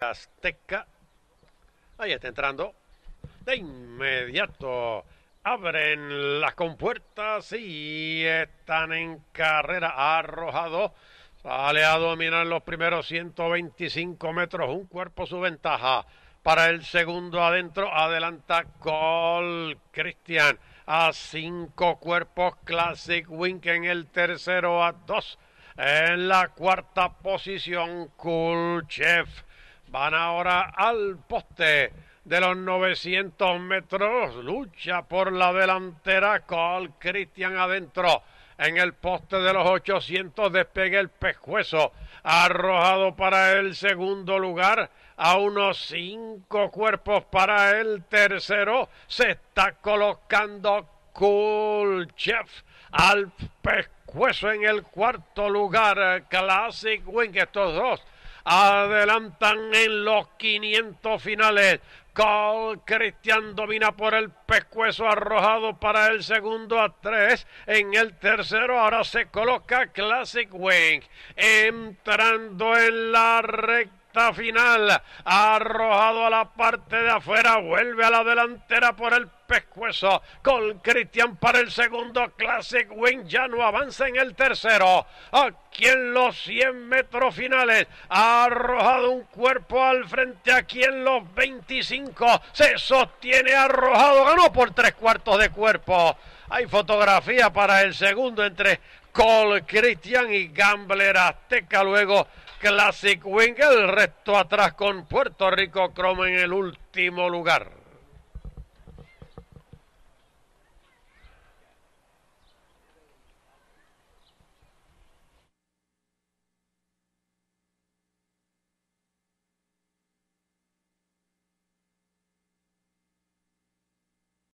Azteca. Ahí está entrando. De inmediato abren las compuertas y están en carrera arrojado. Sale a dominar los primeros 125 metros. Un cuerpo su ventaja. Para el segundo adentro adelanta Col Cristian a cinco cuerpos Classic Wink en el tercero a dos. En la cuarta posición Chef Van ahora al poste de los 900 metros. Lucha por la delantera. con Cristian adentro. En el poste de los 800 despegue el pescuezo. Arrojado para el segundo lugar. A unos cinco cuerpos para el tercero. Se está colocando Cool Chef al pescuezo en el cuarto lugar. Classic Wing. Estos dos Adelantan en los 500 finales. Call Cristian domina por el pescuezo arrojado para el segundo a tres. En el tercero ahora se coloca Classic Wing. Entrando en la recta final, final. Arrojado a la parte de afuera. Vuelve a la delantera por el pescuezo con Cristian para el segundo. Classic Win ya no avanza en el tercero. Aquí en los 100 metros finales ha arrojado un cuerpo al frente. Aquí en los 25 se sostiene arrojado. Ganó por tres cuartos de cuerpo. Hay fotografía para el segundo entre Cole, Christian y Gambler Azteca. Luego Classic Wing, el resto atrás con Puerto Rico Chrome en el último lugar.